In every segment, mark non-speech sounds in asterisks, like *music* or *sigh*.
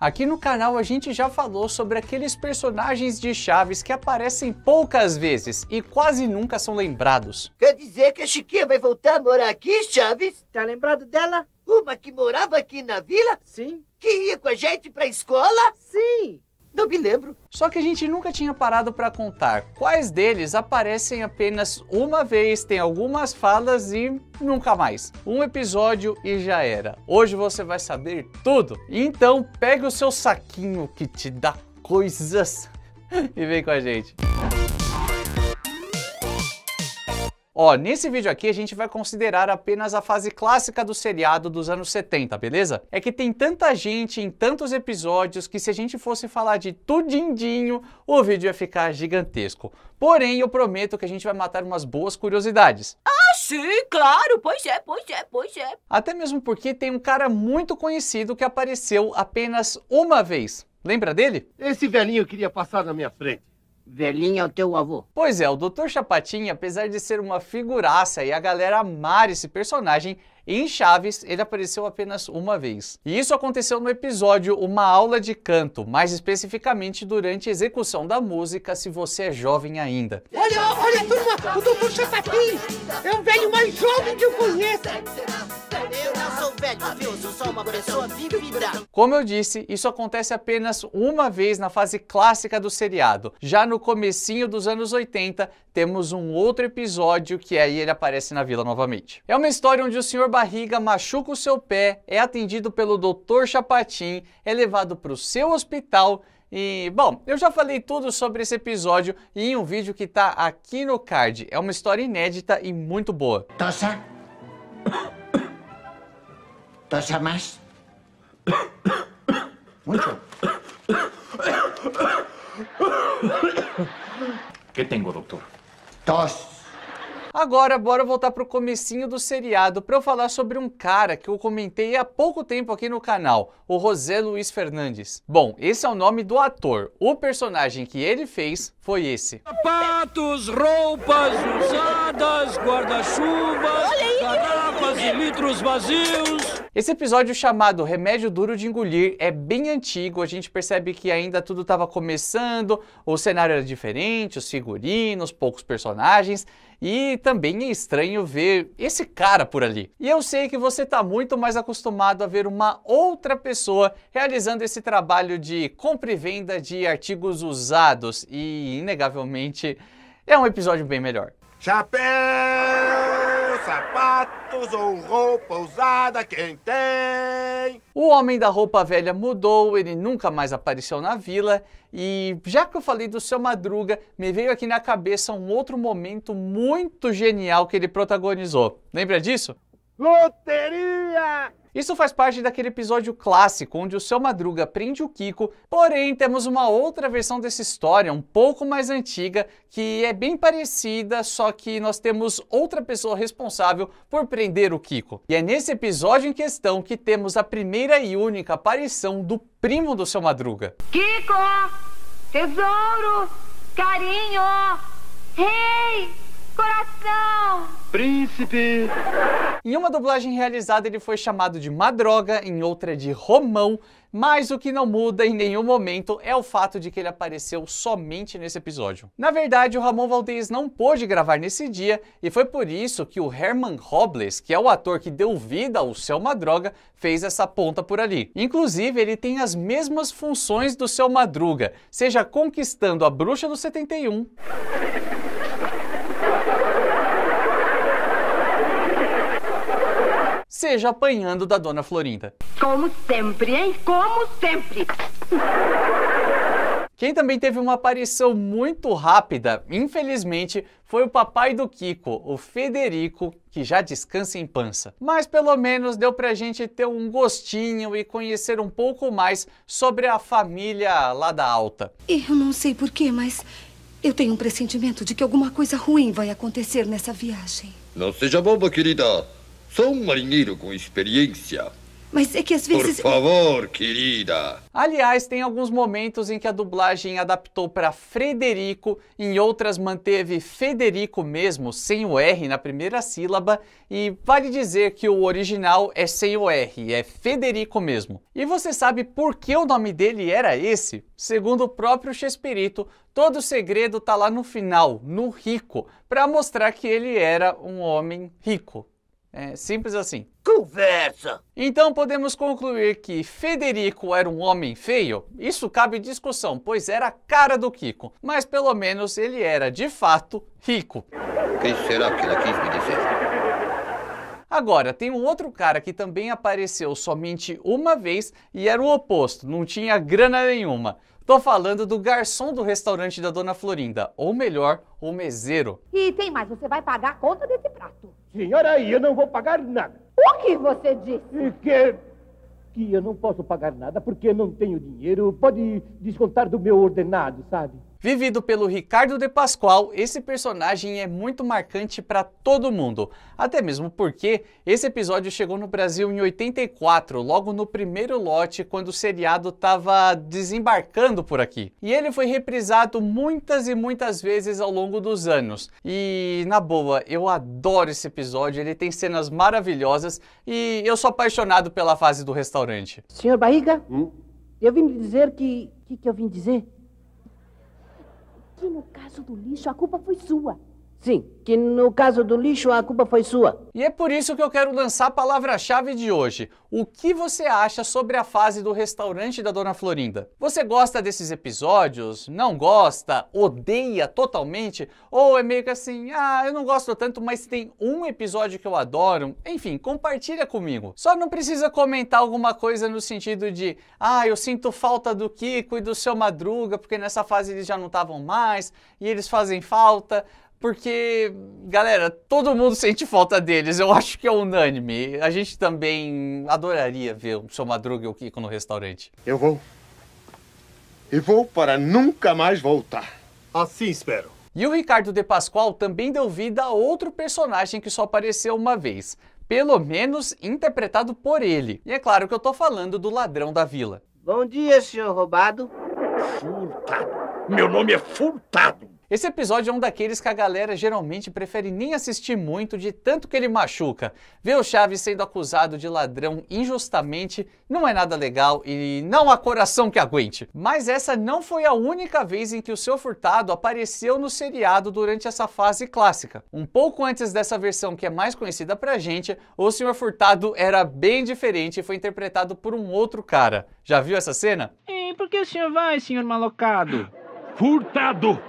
Aqui no canal a gente já falou sobre aqueles personagens de Chaves que aparecem poucas vezes e quase nunca são lembrados. Quer dizer que a Chiquinha vai voltar a morar aqui, Chaves? Tá lembrado dela? Uma que morava aqui na vila? Sim. Que ia com a gente pra escola? Sim. Não me lembro. Só que a gente nunca tinha parado para contar quais deles aparecem apenas uma vez, tem algumas falas e nunca mais. Um episódio e já era. Hoje você vai saber tudo. Então pegue o seu saquinho que te dá coisas *laughs* e vem com a gente. Ó, nesse vídeo aqui a gente vai considerar apenas a fase clássica do seriado dos anos 70, beleza? É que tem tanta gente em tantos episódios que se a gente fosse falar de tudindinho, o vídeo ia ficar gigantesco. Porém, eu prometo que a gente vai matar umas boas curiosidades. Ah, sim, claro, pois é, pois é, pois é. Até mesmo porque tem um cara muito conhecido que apareceu apenas uma vez. Lembra dele? Esse velhinho queria passar na minha frente. Velhinho é o teu avô. Pois é, o Dr. Chapatinha, apesar de ser uma figuraça e a galera amar esse personagem, e em Chaves, ele apareceu apenas uma vez. E isso aconteceu no episódio Uma Aula de Canto, mais especificamente durante a execução da música Se Você é Jovem Ainda. Olha, olha, turma, o Dudu Chapatim é o velho mais jovem que eu conheço. Eu não sou velho, Sou só uma pessoa Como eu disse, isso acontece apenas uma vez na fase clássica do seriado. Já no comecinho dos anos 80, temos um outro episódio que aí ele aparece na vila novamente. É uma história onde o Sr barriga machuca o seu pé, é atendido pelo Dr. Chapatin, é levado para o seu hospital e, bom, eu já falei tudo sobre esse episódio em um vídeo que tá aqui no card. É uma história inédita e muito boa. Tosa. Tosa mais. Muito. Que tenho, doutor? Tosse. Agora, bora voltar pro comecinho do seriado para eu falar sobre um cara que eu comentei há pouco tempo aqui no canal, o José Luiz Fernandes. Bom, esse é o nome do ator. O personagem que ele fez foi esse. Sapatos, roupas usadas, guarda-chuvas, garrafas e litros vazios. Esse episódio chamado Remédio Duro de Engolir é bem antigo, a gente percebe que ainda tudo estava começando, o cenário era diferente, os figurinos, poucos personagens, e também é estranho ver esse cara por ali. E eu sei que você está muito mais acostumado a ver uma outra pessoa realizando esse trabalho de compra e venda de artigos usados, e inegavelmente é um episódio bem melhor. Chapéu! sapatos ou roupa usada, quem tem? O homem da roupa velha mudou, ele nunca mais apareceu na vila. E já que eu falei do seu Madruga, me veio aqui na cabeça um outro momento muito genial que ele protagonizou. Lembra disso? Loteria! Isso faz parte daquele episódio clássico onde o seu Madruga prende o Kiko, porém temos uma outra versão dessa história, um pouco mais antiga, que é bem parecida, só que nós temos outra pessoa responsável por prender o Kiko. E é nesse episódio em questão que temos a primeira e única aparição do primo do seu Madruga. Kiko! Tesouro! Carinho! Rei! coração! Príncipe! Em uma dublagem realizada, ele foi chamado de Madroga, em outra de Romão, mas o que não muda em nenhum momento é o fato de que ele apareceu somente nesse episódio. Na verdade, o Ramon Valdez não pôde gravar nesse dia e foi por isso que o Herman Robles, que é o ator que deu vida ao Seu Madruga, fez essa ponta por ali. Inclusive, ele tem as mesmas funções do Seu Madruga, seja conquistando a Bruxa do 71. seja apanhando da dona Florinda. Como sempre, hein? Como sempre! Quem também teve uma aparição muito rápida, infelizmente, foi o papai do Kiko, o Federico, que já descansa em pança. Mas pelo menos deu pra gente ter um gostinho e conhecer um pouco mais sobre a família lá da alta. Eu não sei porquê, mas eu tenho um pressentimento de que alguma coisa ruim vai acontecer nessa viagem. Não seja boba, querida. Sou um marinheiro com experiência. Mas é que às vezes. Por favor, querida. Aliás, tem alguns momentos em que a dublagem adaptou para Frederico, em outras manteve Federico mesmo, sem o R na primeira sílaba, e vale dizer que o original é sem o R, é Federico mesmo. E você sabe por que o nome dele era esse? Segundo o próprio Chespirito, todo o segredo tá lá no final, no rico, para mostrar que ele era um homem rico. É simples assim. Conversa! Então podemos concluir que Federico era um homem feio? Isso cabe discussão, pois era a cara do Kiko, mas pelo menos ele era de fato rico. Quem será que ela quis me dizer? Agora, tem um outro cara que também apareceu somente uma vez e era o oposto, não tinha grana nenhuma. Tô falando do garçom do restaurante da Dona Florinda, ou melhor, o meseiro. E tem mais, você vai pagar a conta desse prato. Senhora, eu não vou pagar nada. O que você disse? Que que eu não posso pagar nada porque não tenho dinheiro. Pode descontar do meu ordenado, sabe? Vivido pelo Ricardo de Pascoal, esse personagem é muito marcante para todo mundo, até mesmo porque esse episódio chegou no Brasil em 84, logo no primeiro lote, quando o seriado estava desembarcando por aqui. E ele foi reprisado muitas e muitas vezes ao longo dos anos. E, na boa, eu adoro esse episódio, ele tem cenas maravilhosas e eu sou apaixonado pela fase do restaurante. Senhor Barriga, hum? eu vim dizer que... O que, que eu vim dizer? que no caso do lixo a culpa foi sua. Sim, que no caso do lixo a culpa foi sua. E é por isso que eu quero lançar a palavra-chave de hoje. O que você acha sobre a fase do restaurante da Dona Florinda? Você gosta desses episódios? Não gosta? Odeia totalmente? Ou é meio que assim, ah, eu não gosto tanto, mas tem um episódio que eu adoro? Enfim, compartilha comigo. Só não precisa comentar alguma coisa no sentido de, ah, eu sinto falta do Kiko e do seu Madruga, porque nessa fase eles já não estavam mais e eles fazem falta porque, galera, todo mundo sente falta deles, eu acho que é unânime. A gente também adoraria ver o seu Madruga e o Kiko no restaurante. Eu vou. E vou para nunca mais voltar. Assim espero. E o Ricardo De Pascoal também deu vida a outro personagem que só apareceu uma vez, pelo menos interpretado por ele. E é claro que eu tô falando do ladrão da vila. Bom dia, senhor roubado. Furtado. Meu nome é Furtado. Esse episódio é um daqueles que a galera geralmente prefere nem assistir muito de tanto que ele machuca. Ver o Chaves sendo acusado de ladrão injustamente não é nada legal e não há coração que aguente. Mas essa não foi a única vez em que o seu Furtado apareceu no seriado durante essa fase clássica. Um pouco antes dessa versão que é mais conhecida pra gente, o Sr. Furtado era bem diferente e foi interpretado por um outro cara. Já viu essa cena? E por que o senhor vai, senhor malocado? Furtado!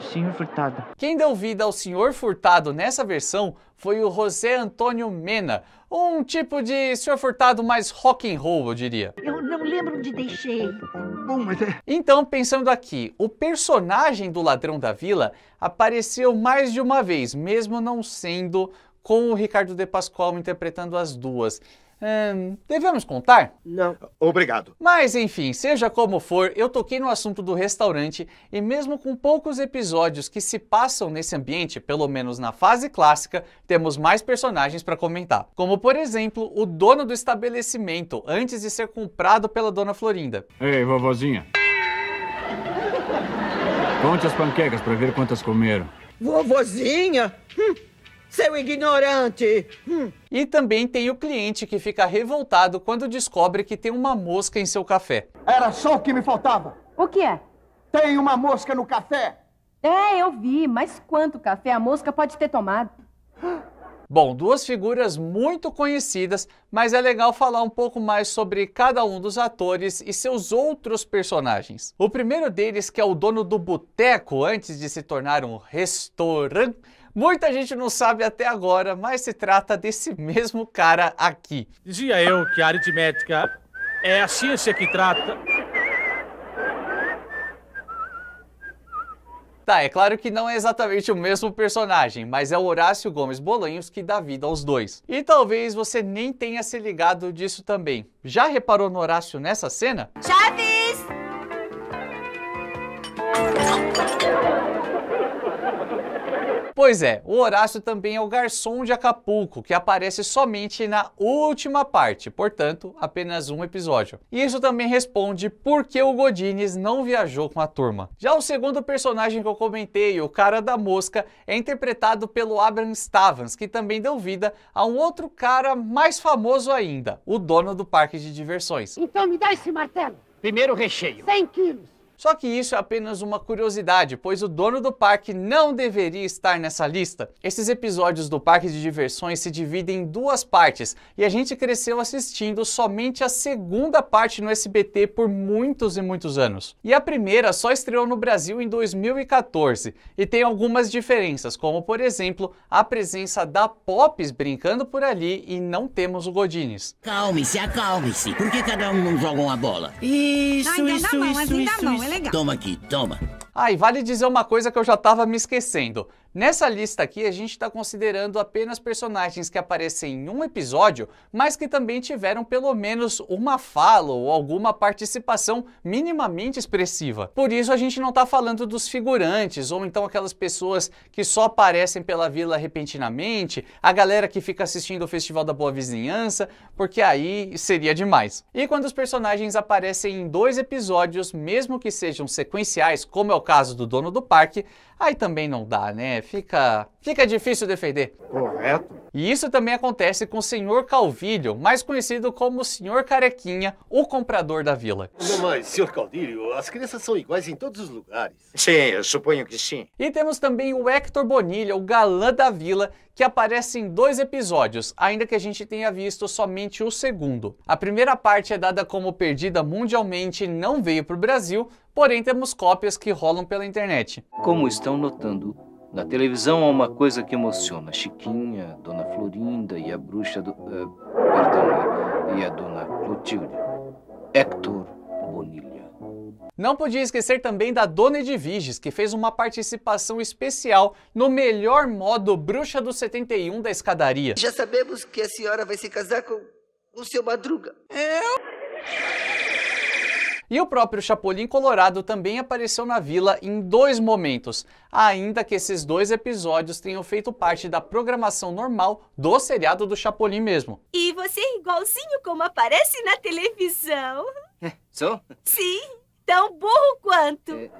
Senhor Furtado. Quem deu vida ao Senhor Furtado nessa versão foi o José Antônio Mena, um tipo de Senhor Furtado mais rock and roll, eu diria. Eu não lembro onde deixei. Bom, mas é... Então, pensando aqui, o personagem do Ladrão da Vila apareceu mais de uma vez, mesmo não sendo com o Ricardo De Pascoal interpretando as duas. Hum, devemos contar? Não. Obrigado. Mas enfim, seja como for, eu toquei no assunto do restaurante e, mesmo com poucos episódios que se passam nesse ambiente, pelo menos na fase clássica, temos mais personagens para comentar. Como, por exemplo, o dono do estabelecimento antes de ser comprado pela dona Florinda. Ei, vovozinha. Conte as panquecas para ver quantas comeram. Vovozinha? Hum seu ignorante! Hum. E também tem o cliente que fica revoltado quando descobre que tem uma mosca em seu café. Era só o que me faltava! O que é? Tem uma mosca no café! É, eu vi, mas quanto café a mosca pode ter tomado? Bom, duas figuras muito conhecidas, mas é legal falar um pouco mais sobre cada um dos atores e seus outros personagens. O primeiro deles, que é o dono do boteco antes de se tornar um restaurante, Muita gente não sabe até agora, mas se trata desse mesmo cara aqui. Dizia eu que a aritmética é a ciência que trata Tá, é claro que não é exatamente o mesmo personagem, mas é o Horácio Gomes Bolanhos que dá vida aos dois. E talvez você nem tenha se ligado disso também. Já reparou no Horácio nessa cena? Já vi! Pois é, o Horácio também é o garçom de Acapulco, que aparece somente na última parte, portanto, apenas um episódio. E isso também responde por que o Godines não viajou com a turma. Já o segundo personagem que eu comentei, o cara da mosca, é interpretado pelo Abraham Stavans, que também deu vida a um outro cara mais famoso ainda, o dono do parque de diversões. Então me dá esse martelo. Primeiro recheio. 100 quilos. Só que isso é apenas uma curiosidade, pois o dono do parque não deveria estar nessa lista. Esses episódios do parque de diversões se dividem em duas partes e a gente cresceu assistindo somente a segunda parte no SBT por muitos e muitos anos. E a primeira só estreou no Brasil em 2014 e tem algumas diferenças, como por exemplo a presença da Pops brincando por ali e não temos o Godines. Calme-se, acalme-se. Por que cada um não joga uma bola? Isso, não, isso, isso, isso, isso, é legal. Toma aqui, toma. Ah, e vale dizer uma coisa que eu já tava me esquecendo. Nessa lista aqui, a gente está considerando apenas personagens que aparecem em um episódio, mas que também tiveram pelo menos uma fala ou alguma participação minimamente expressiva. Por isso, a gente não está falando dos figurantes, ou então aquelas pessoas que só aparecem pela vila repentinamente, a galera que fica assistindo o Festival da Boa Vizinhança, porque aí seria demais. E quando os personagens aparecem em dois episódios, mesmo que sejam sequenciais, como é o caso do dono do parque, Aí também não dá, né? Fica, fica difícil defender. Correto. E isso também acontece com o senhor Calvilho, mais conhecido como o senhor Carequinha, o comprador da vila. Não, mas, senhor Calvilho, as crianças são iguais em todos os lugares. Sim, eu suponho que sim. E temos também o Hector Bonilha, o galã da vila, que aparece em dois episódios, ainda que a gente tenha visto somente o segundo. A primeira parte é dada como perdida mundialmente e não veio para o Brasil, porém temos cópias que rolam pela internet. Como estão notando, na televisão há uma coisa que emociona Chiquinha, Dona Florinda e a bruxa do. Uh, perdão, e a Dona Clotilde. Hector não podia esquecer também da Dona Edviges, que fez uma participação especial no melhor modo Bruxa do 71 da escadaria. Já sabemos que a senhora vai se casar com o seu Madruga. Eu? E o próprio Chapolin Colorado também apareceu na vila em dois momentos, ainda que esses dois episódios tenham feito parte da programação normal do seriado do Chapolin mesmo. E você é igualzinho como aparece na televisão. É, *laughs* sou? Sim tão burro quanto. É.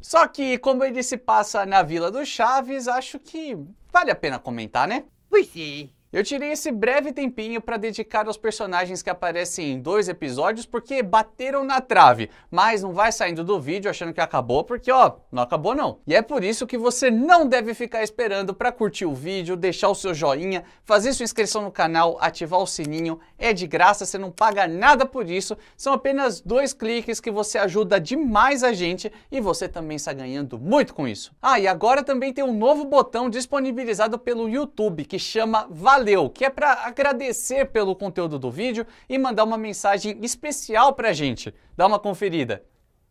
Só que, como ele se passa na Vila do Chaves, acho que vale a pena comentar, né? Pois sim. Eu tirei esse breve tempinho para dedicar aos personagens que aparecem em dois episódios porque bateram na trave, mas não vai saindo do vídeo achando que acabou porque ó, não acabou não. E é por isso que você não deve ficar esperando para curtir o vídeo, deixar o seu joinha, fazer sua inscrição no canal, ativar o sininho, é de graça, você não paga nada por isso, são apenas dois cliques que você ajuda demais a gente e você também está ganhando muito com isso. Ah, e agora também tem um novo botão disponibilizado pelo YouTube que chama Valeu valeu, que é para agradecer pelo conteúdo do vídeo e mandar uma mensagem especial pra gente. Dá uma conferida.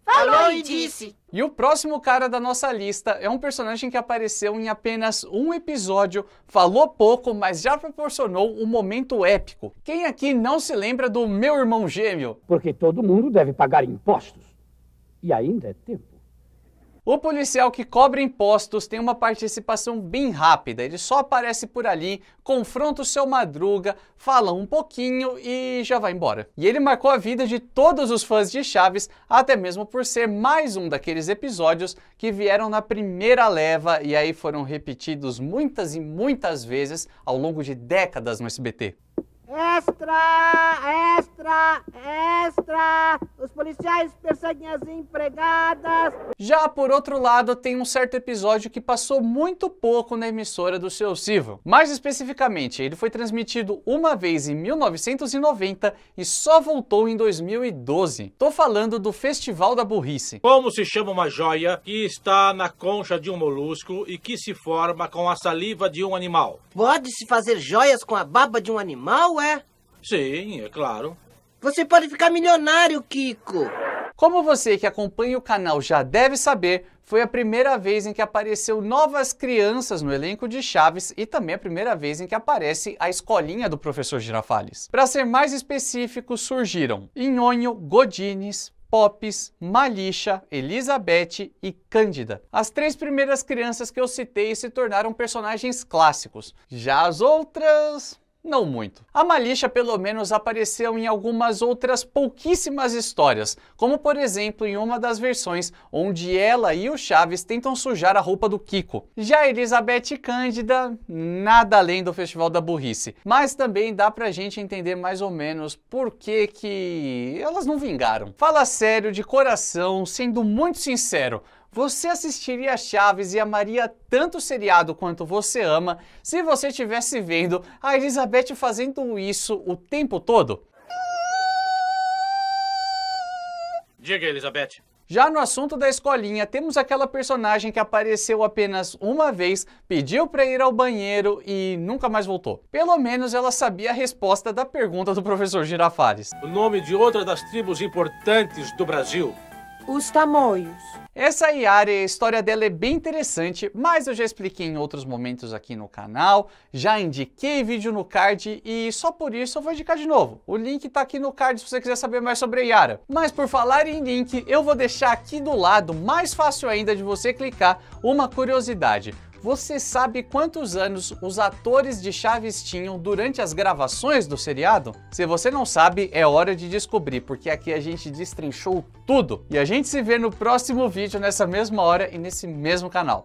Falou e disse! E o próximo cara da nossa lista é um personagem que apareceu em apenas um episódio, falou pouco, mas já proporcionou um momento épico. Quem aqui não se lembra do meu irmão gêmeo? Porque todo mundo deve pagar impostos. E ainda é tempo. O policial que cobra impostos tem uma participação bem rápida, ele só aparece por ali, confronta o seu madruga, fala um pouquinho e já vai embora. E ele marcou a vida de todos os fãs de Chaves, até mesmo por ser mais um daqueles episódios que vieram na primeira leva e aí foram repetidos muitas e muitas vezes ao longo de décadas no SBT. Extra! Extra! Extra! policiais perseguem as empregadas. Já por outro lado, tem um certo episódio que passou muito pouco na emissora do seu Silvio. Mais especificamente, ele foi transmitido uma vez em 1990 e só voltou em 2012. Tô falando do Festival da Burrice. Como se chama uma joia que está na concha de um molusco e que se forma com a saliva de um animal? Pode-se fazer joias com a baba de um animal, é? Sim, é claro. Você pode ficar milionário, Kiko! Como você que acompanha o canal já deve saber, foi a primeira vez em que apareceu novas crianças no elenco de Chaves e também a primeira vez em que aparece a escolinha do professor Girafales. Para ser mais específico, surgiram Inhonho, Godines, Popes, Malicha, Elizabeth e Cândida. As três primeiras crianças que eu citei se tornaram personagens clássicos. Já as outras não muito. A Malisha pelo menos apareceu em algumas outras pouquíssimas histórias, como por exemplo em uma das versões onde ela e o Chaves tentam sujar a roupa do Kiko. Já Elizabeth e Cândida, nada além do Festival da Burrice, mas também dá pra gente entender mais ou menos por que que elas não vingaram. Fala sério, de coração, sendo muito sincero, você assistiria a Chaves e amaria tanto o seriado quanto você ama se você estivesse vendo a Elizabeth fazendo isso o tempo todo? Diga, Elizabeth. Já no assunto da escolinha, temos aquela personagem que apareceu apenas uma vez, pediu para ir ao banheiro e nunca mais voltou. Pelo menos ela sabia a resposta da pergunta do professor Girafales. O nome de outra das tribos importantes do Brasil os tamoios. Essa Yara, a história dela é bem interessante, mas eu já expliquei em outros momentos aqui no canal, já indiquei vídeo no card e só por isso eu vou indicar de novo. O link tá aqui no card se você quiser saber mais sobre a Yara. Mas por falar em link, eu vou deixar aqui do lado, mais fácil ainda de você clicar, uma curiosidade. Você sabe quantos anos os atores de Chaves tinham durante as gravações do seriado? Se você não sabe, é hora de descobrir, porque aqui a gente destrinchou tudo. E a gente se vê no próximo vídeo, nessa mesma hora e nesse mesmo canal.